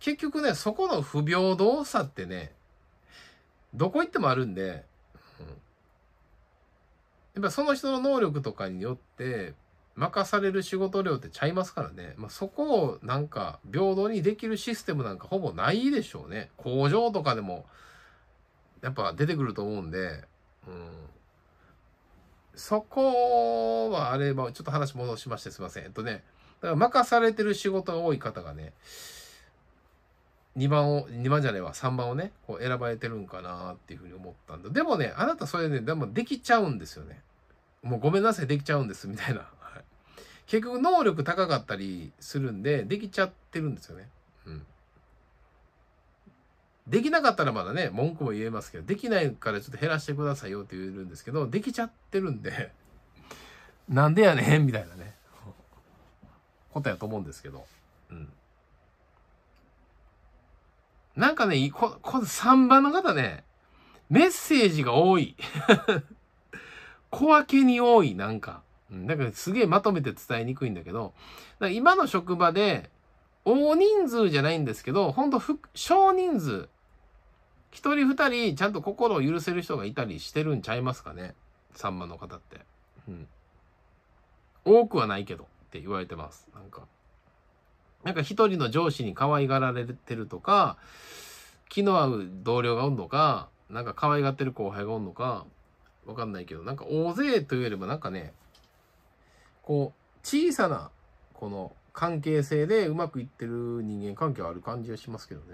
結局ね、そこの不平等さってね、どこ行ってもあるんで、やっぱその人の能力とかによって任される仕事量ってちゃいますからね。まあ、そこをなんか平等にできるシステムなんかほぼないでしょうね。工場とかでもやっぱ出てくると思うんで、うん。そこはあれば、ちょっと話戻しましてすいません。えっとね、だから任されてる仕事が多い方がね、2番を、2番じゃねえわ、3番をね、こう選ばれてるんかなっていうふうに思ったんだ。でもね、あなたそれね、でもできちゃうんですよね。もうごめんなさい、できちゃうんです、みたいな。結局、能力高かったりするんで、できちゃってるんですよね。うん。できなかったらまだね、文句も言えますけど、できないからちょっと減らしてくださいよって言えるんですけど、できちゃってるんで なんでやねんみたいなね、ことやと思うんですけど。うん。なんかね、この3番の方ね、メッセージが多い。小分けに多い、なんか。だからすげえまとめて伝えにくいんだけど、今の職場で、大人数じゃないんですけど、ほんと少人数、一人二人ちゃんと心を許せる人がいたりしてるんちゃいますかね。さ番の方って。うん。多くはないけどって言われてます。なんか。なんか一人の上司に可愛がられてるとか、気の合う同僚がおんのか、なんか可愛がってる後輩がおんのか、わかんないけど、なんか大勢というよりもなんかね、こう、小さな、この関係性でうまくいってる人間関係はある感じがしますけどね。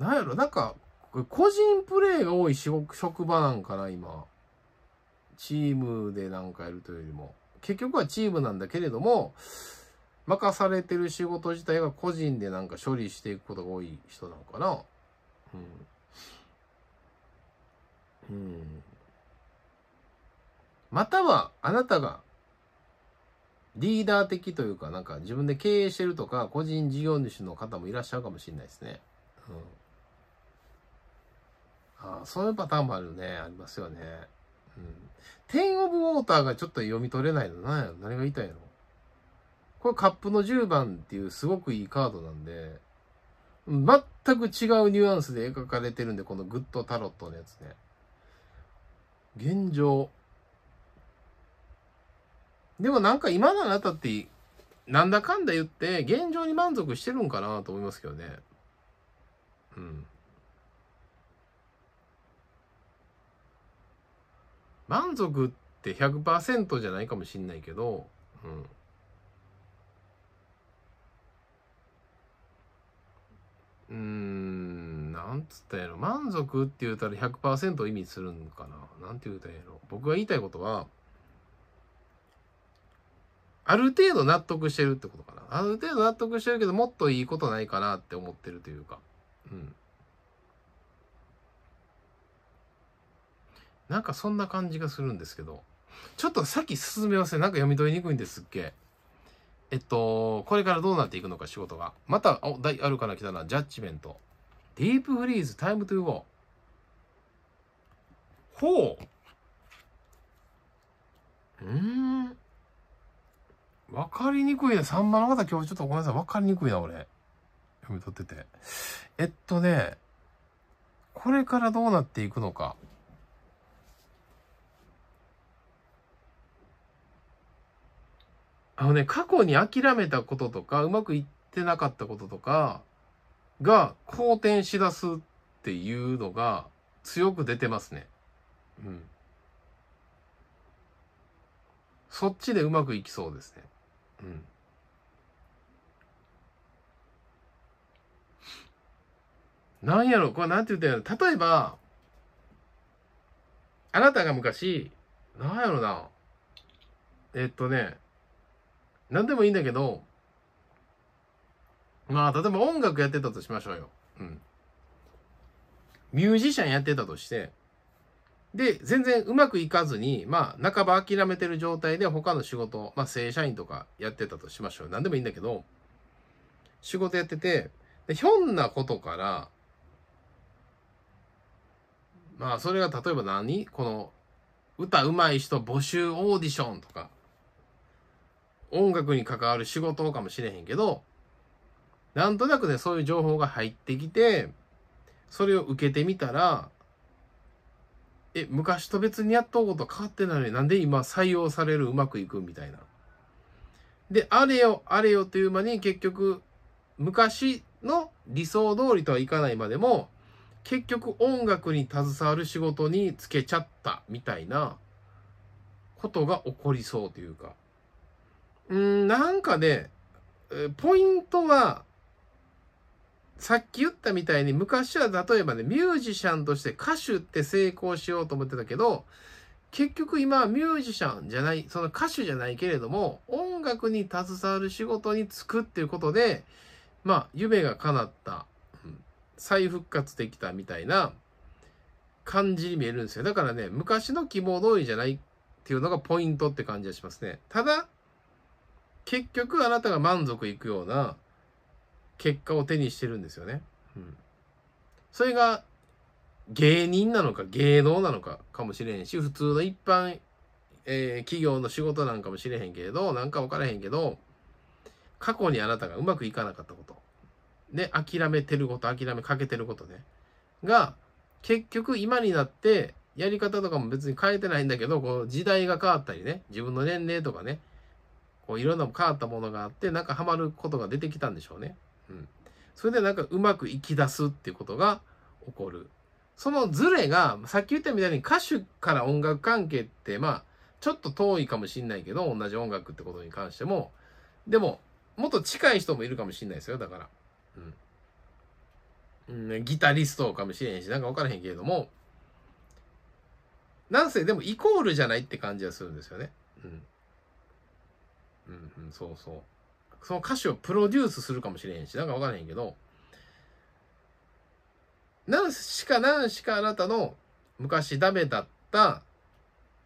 うん、なんやろ、なんか、個人プレイが多い職場なんかな、今。チームでなんかやるというよりも、結局はチームなんだけれども、任されてる仕事自体が個人でなんか処理していくことが多い人なのかな。うん。うん。または、あなたが、リーダー的というか、なんか自分で経営してるとか、個人事業主の方もいらっしゃるかもしれないですね。うん。ああ、そういうパターンもあるね。ありますよね。うん。テンオブウォーターがちょっと読み取れないの。何や何が言いたいのこれカップの10番っていうすごくいいカードなんで、全く違うニュアンスで描かれてるんで、このグッドタロットのやつね。現状。でもなんか今のあなたって、なんだかんだ言って、現状に満足してるんかなと思いますけどね。うん。満足って100%じゃないかもしんないけど、うん。うーん、なんつったやろ。満足って言うたら100%意味するんかな。なんて言うたんやろ。僕が言いたいことは、ある程度納得してるってことかな。ある程度納得してるけど、もっといいことないかなって思ってるというか。うん。なんかそんな感じがするんですけど。ちょっとさっき進めません。なんか読み取りにくいんですっけ。えっと、これからどうなっていくのか仕事が。また、お、第あるから来たな。ジャッジメント。ディープフリーズ、タイムトゥーゴー。ほう。うん。わかりにくいね。3番の方今日ちょっとごめんなさい。わかりにくいな、俺。読み取ってて。えっとね、これからどうなっていくのか。あのね、過去に諦めたこととか、うまくいってなかったこととかが好転しだすっていうのが強く出てますね。うん。そっちでうまくいきそうですね。うん。なんやろこれなんて言ったんやろ例えば、あなたが昔、なんやろな。えっとね、何でもいいんだけど、まあ、例えば音楽やってたとしましょうよ。うん。ミュージシャンやってたとして、で、全然うまくいかずに、まあ、半ば諦めてる状態で他の仕事、まあ、正社員とかやってたとしましょう。何でもいいんだけど、仕事やってて、でひょんなことから、まあ、それが例えば何この、歌うまい人募集オーディションとか、音楽に関わる仕事かもしれへんけど、なんとなくね、そういう情報が入ってきて、それを受けてみたら、え、昔と別にやったこと変わってないのになんで今採用されるうまくいくみたいな。で、あれよあれよという間に結局、昔の理想通りとはいかないまでも、結局音楽に携わる仕事につけちゃったみたいなことが起こりそうというか。んなんかね、ポイントは、さっき言ったみたいに昔は例えばね、ミュージシャンとして歌手って成功しようと思ってたけど、結局今はミュージシャンじゃない、その歌手じゃないけれども、音楽に携わる仕事に就くっていうことで、まあ、夢が叶った、再復活できたみたいな感じに見えるんですよ。だからね、昔の希望通りじゃないっていうのがポイントって感じがしますね。ただ、結局あなたが満足いくような結果を手にしてるんですよね。うん、それが芸人なのか芸能なのかかもしれへんし普通の一般、えー、企業の仕事なんかもしれへんけれどなんか分からへんけど過去にあなたがうまくいかなかったことね、諦めてること諦めかけてることねが結局今になってやり方とかも別に変えてないんだけどこう時代が変わったりね自分の年齢とかねこういろんな変わったものがあって、なんかハマることが出てきたんでしょうね。うん。それでなんかうまくいき出すっていうことが起こる。そのズレが、さっき言ったみたいに歌手から音楽関係って、まあ、ちょっと遠いかもしんないけど、同じ音楽ってことに関しても、でも、もっと近い人もいるかもしんないですよ、だから。うん。うん、ギタリストかもしれへんし、なんかわからへんけれども、なんせでもイコールじゃないって感じはするんですよね。うん。うんうん、そうそう。その歌詞をプロデュースするかもしれへんし、なんかわからへんけど、何しか何しかあなたの昔ダメだった、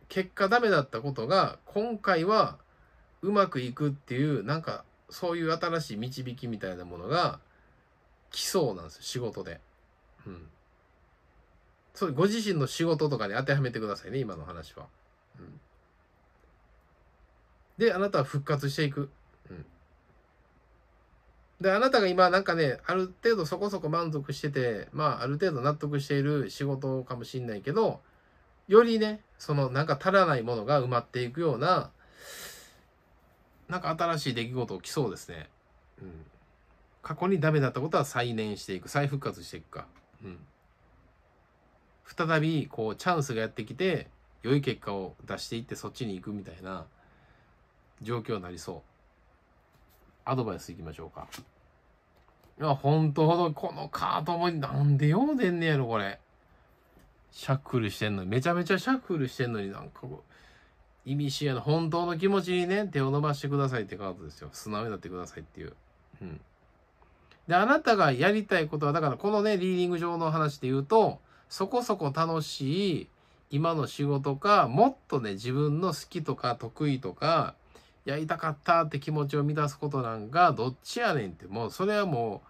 結果ダメだったことが、今回はうまくいくっていう、なんかそういう新しい導きみたいなものが来そうなんですよ、仕事で。うん。それご自身の仕事とかに当てはめてくださいね、今の話は。うんで、あなたは復活していく。うん。で、あなたが今なんかね、ある程度そこそこ満足してて、まあ、ある程度納得している仕事かもしんないけど、よりね、そのなんか足らないものが埋まっていくような、なんか新しい出来事起きそうですね。うん。過去にダメだったことは再燃していく、再復活していくか。うん。再び、こう、チャンスがやってきて、良い結果を出していってそっちに行くみたいな。状況になりそう。アドバイスいきましょうか。いや、本当ほど、このカートもなんでようでんねやろ、これ。シャッフルしてんのに、めちゃめちゃシャッフルしてんのになんかこう、意味深や本当の気持ちにね、手を伸ばしてくださいってカードですよ。素直になってくださいっていう。うん。で、あなたがやりたいことは、だからこのね、リーディング上の話で言うと、そこそこ楽しい今の仕事か、もっとね、自分の好きとか得意とか、やりたかったって気持ちを満たすことなんか、どっちやねんって、もうそれはも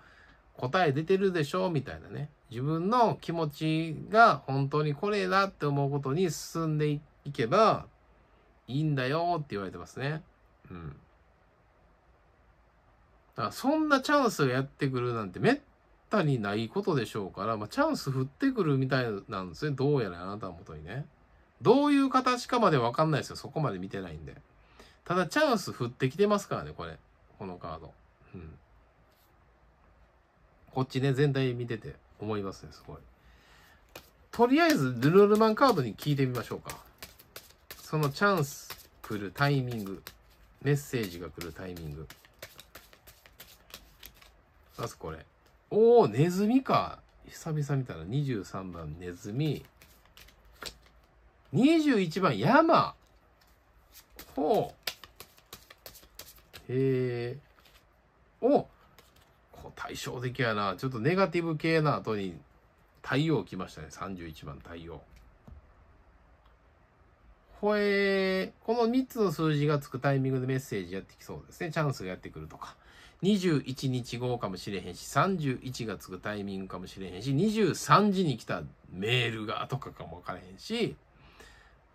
う答え出てるでしょ、みたいなね。自分の気持ちが本当にこれだって思うことに進んでいけばいいんだよって言われてますね。うん。だからそんなチャンスがやってくるなんてめったにないことでしょうから、まあ、チャンス降ってくるみたいなんですね。どうやらあなたのもとにね。どういう形かまでわかんないですよ。そこまで見てないんで。ただチャンス振ってきてますからね、これ。このカード。うん。こっちね、全体見てて思いますね、すごい。とりあえず、ルルルマンカードに聞いてみましょうか。そのチャンス来るタイミング。メッセージが来るタイミング。まずこれ。おお、ネズミか。久々見たら23番ネズミ。21番山。ほう。へえ。おこう対照的やな。ちょっとネガティブ系な後に太陽来ましたね。31番太陽。ほえこの3つの数字がつくタイミングでメッセージやってきそうですね。チャンスがやってくるとか。21日後かもしれへんし、31がつくタイミングかもしれへんし、23時に来たメールがとかかもわからへんし、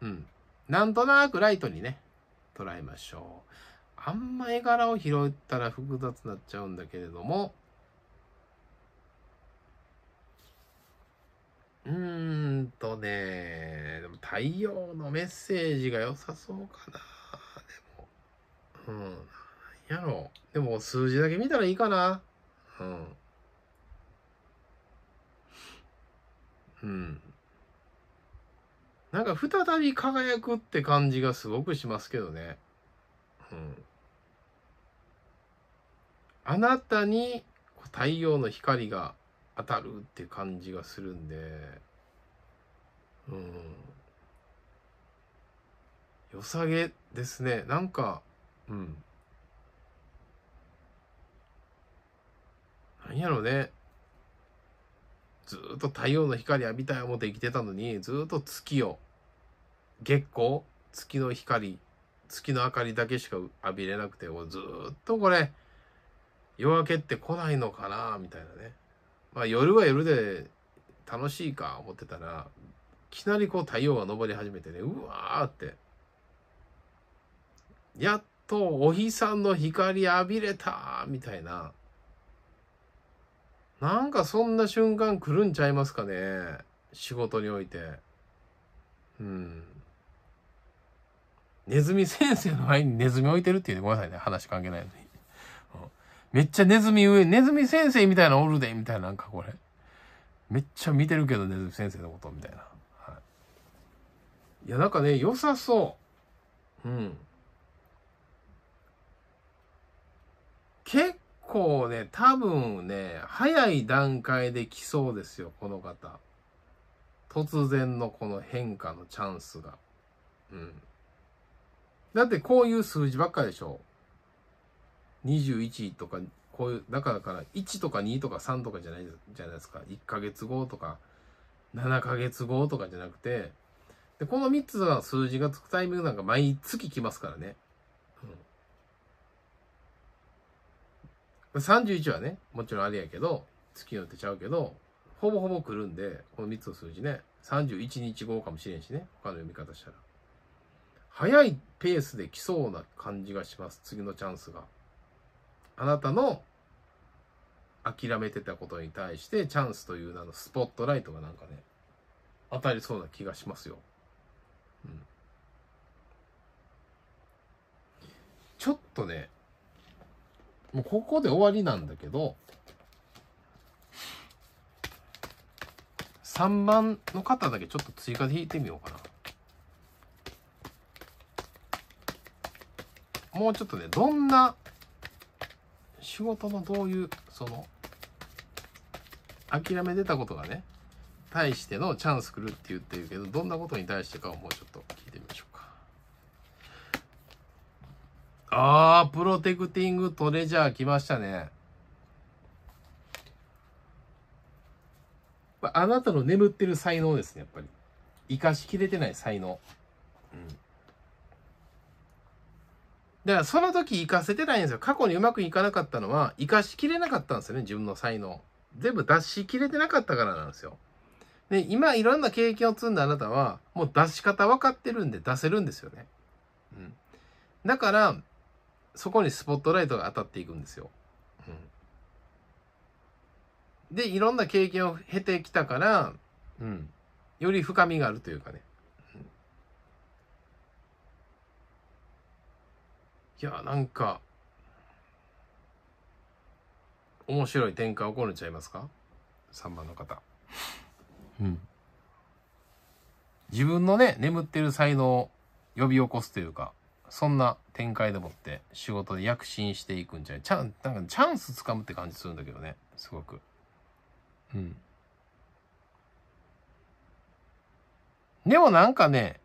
うん。なんとなくライトにね、捉えましょう。あんま絵柄を拾ったら複雑になっちゃうんだけれども、うーんとね、でも太陽のメッセージが良さそうかな。でも、うん、なんやろう。でも数字だけ見たらいいかな。うん。うん。なんか再び輝くって感じがすごくしますけどね。うん。あなたに太陽の光が当たるって感じがするんで、うん。良さげですね。なんか、うん。なんやろうね。ずっと太陽の光浴びたい思って生きてたのに、ずっと月を、月光、月の光、月の明かりだけしか浴びれなくて、ずっとこれ、夜明けって来ないのかなみたいなね。まあ夜は夜で楽しいか思ってたら、いきなりこう太陽が昇り始めてね、うわーって。やっとお日さんの光浴びれたみたいな。なんかそんな瞬間来るんちゃいますかね。仕事において。うん。ネズミ先生の前にネズミ置いてるっていうてごめんなさいね。話関係ないのに。めっちゃネズミ上、ネズミ先生みたいなおるで、みたいな、なんかこれ。めっちゃ見てるけど、ネズミ先生のこと、みたいな。はい、いや、なんかね、良さそう。うん。結構ね、多分ね、早い段階で来そうですよ、この方。突然のこの変化のチャンスが。うん。だってこういう数字ばっかでしょ。21とか、こういう、だからから1とか2とか3とかじゃない、じゃないですか。1ヶ月後とか、7ヶ月後とかじゃなくて、で、この3つの数字がつくタイミングなんか毎月来ますからね。うん。31はね、もちろんあれやけど、月によってちゃうけど、ほぼほぼ来るんで、この3つの数字ね、31日後かもしれんしね、他の読み方したら。早いペースで来そうな感じがします、次のチャンスが。あなたの諦めてたことに対してチャンスという名のスポットライトがなんかね、当たりそうな気がしますよ。うん。ちょっとね、もうここで終わりなんだけど、3番の方だけちょっと追加で弾いてみようかな。もうちょっとね、どんな仕事のどういう、その、諦め出たことがね、対してのチャンス来るって言ってるけど、どんなことに対してかをもうちょっと聞いてみましょうか。ああ、プロテクティングトレジャー来ましたね。あなたの眠ってる才能ですね、やっぱり。生かしきれてない才能。だからその時活かせてないんですよ。過去にうまくいかなかったのは、活かしきれなかったんですよね、自分の才能。全部出しきれてなかったからなんですよ。で、今いろんな経験を積んだあなたは、もう出し方分かってるんで出せるんですよね。うん。だから、そこにスポットライトが当たっていくんですよ。うん。で、いろんな経験を経てきたから、うん。より深みがあるというかね。いや、なんか、面白い展開起こるんちゃいますか ?3 番の方。うん。自分のね、眠ってる才能を呼び起こすというか、そんな展開でもって仕事で躍進していくんじゃないチャン、なんかチャンスつかむって感じするんだけどね、すごく。うん。でもなんかね、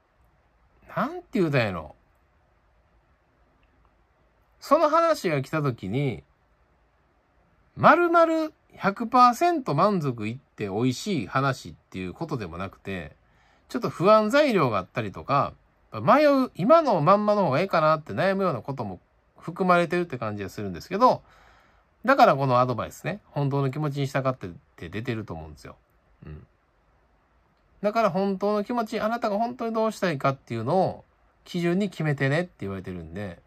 なんて言うたんやろ。その話が来た時に、丸々100%満足いって美味しい話っていうことでもなくて、ちょっと不安材料があったりとか、迷う、今のまんまの方がいいかなって悩むようなことも含まれてるって感じがするんですけど、だからこのアドバイスね、本当の気持ちに従ってって出てると思うんですよ。うん。だから本当の気持ち、あなたが本当にどうしたいかっていうのを基準に決めてねって言われてるんで、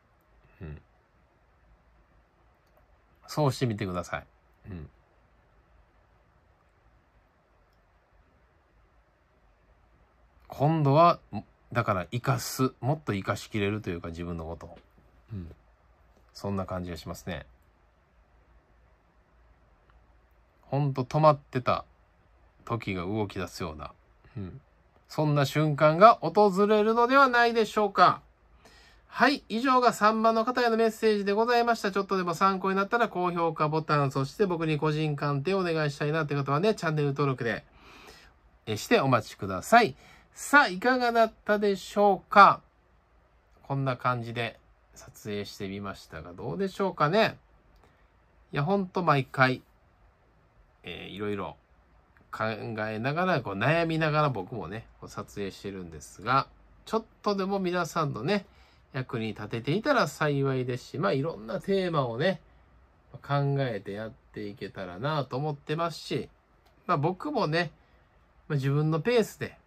そうしてみてください。うん。今度は、だから生かす、もっと生かしきれるというか自分のこと。うん。そんな感じがしますね。ほんと止まってた時が動き出すような、うん、そんな瞬間が訪れるのではないでしょうか。はい。以上が3番の方へのメッセージでございました。ちょっとでも参考になったら高評価ボタン、そして僕に個人鑑定をお願いしたいなという方はね、チャンネル登録でしてお待ちください。さあ、いかがだったでしょうかこんな感じで撮影してみましたが、どうでしょうかねいや、ほんと毎回、えー、いろいろ考えながら、こう悩みながら僕もね、こう撮影してるんですが、ちょっとでも皆さんのね、役に立てていたら幸いですし、まあいろんなテーマをね、考えてやっていけたらなと思ってますし、まあ僕もね、まあ、自分のペースで、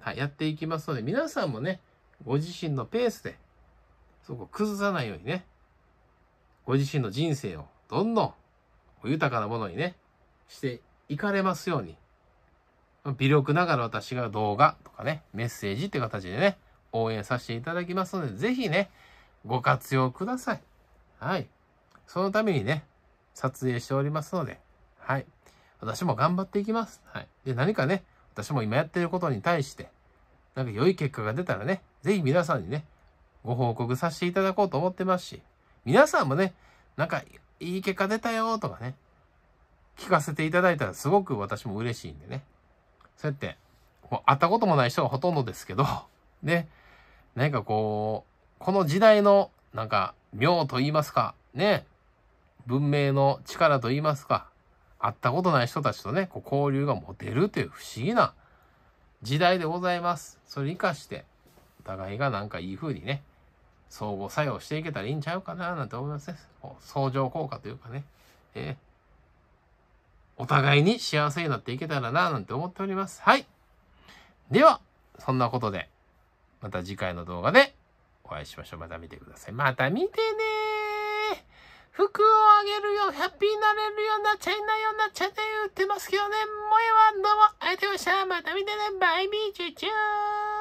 はい、やっていきますので、皆さんもね、ご自身のペースで、そこ崩さないようにね、ご自身の人生をどんどん豊かなものにね、していかれますように、微力ながら私が動画とかね、メッセージって形でね、応援させていただきますので、ぜひね、ご活用ください。はい。そのためにね、撮影しておりますので、はい。私も頑張っていきます。はい。で、何かね、私も今やってることに対して、なんか良い結果が出たらね、ぜひ皆さんにね、ご報告させていただこうと思ってますし、皆さんもね、なんかいい結果出たよとかね、聞かせていただいたらすごく私も嬉しいんでね。そうやって、もう会ったこともない人がほとんどですけど、ね、なんかこう、この時代の、なんか、妙と言いますか、ね、文明の力と言いますか、会ったことない人たちとね、こう交流が持てるという不思議な時代でございます。それ生活かして、お互いがなんかいい風にね、相互作用していけたらいいんちゃうかななんて思いますね。相乗効果というかね、えー、お互いに幸せになっていけたらななんて思っております。はい。では、そんなことで、また次回の動画でお会いしましょう。また見てください。また見てね服をあげるよ、ハッピーになれるようなチャイナようなチャイナ売ってますけどね。もえはどうも、ありがとうございました。また見てね、バイビーチューチュー